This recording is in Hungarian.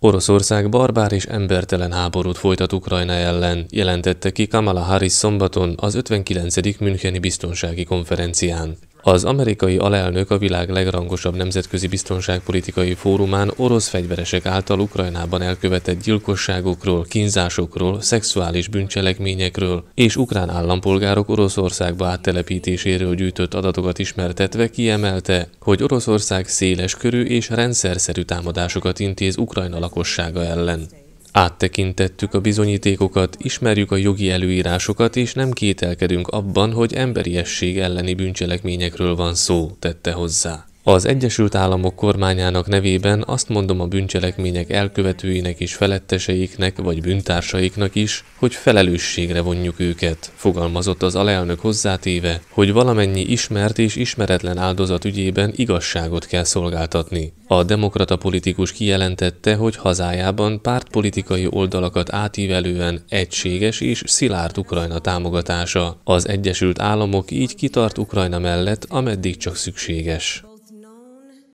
Oroszország barbár és embertelen háborút folytat Ukrajna ellen, jelentette ki Kamala Harris szombaton az 59. Müncheni Biztonsági Konferencián. Az amerikai alelnök a világ legrangosabb nemzetközi biztonságpolitikai fórumán orosz fegyveresek által Ukrajnában elkövetett gyilkosságokról, kínzásokról, szexuális bűncselekményekről és ukrán állampolgárok Oroszországba áttelepítéséről gyűjtött adatokat ismertetve kiemelte, hogy Oroszország széles körű és rendszerszerű támadásokat intéz Ukrajna lakossága ellen. Áttekintettük a bizonyítékokat, ismerjük a jogi előírásokat, és nem kételkedünk abban, hogy emberiesség elleni bűncselekményekről van szó, tette hozzá. Az Egyesült Államok kormányának nevében azt mondom a bűncselekmények elkövetőinek és feletteseiknek vagy bűntársaiknak is, hogy felelősségre vonjuk őket, fogalmazott az alelnök hozzátéve, hogy valamennyi ismert és ismeretlen áldozat ügyében igazságot kell szolgáltatni. A demokrata politikus kijelentette, hogy hazájában pártpolitikai oldalakat átívelően egységes és szilárd Ukrajna támogatása. Az Egyesült Államok így kitart Ukrajna mellett, ameddig csak szükséges.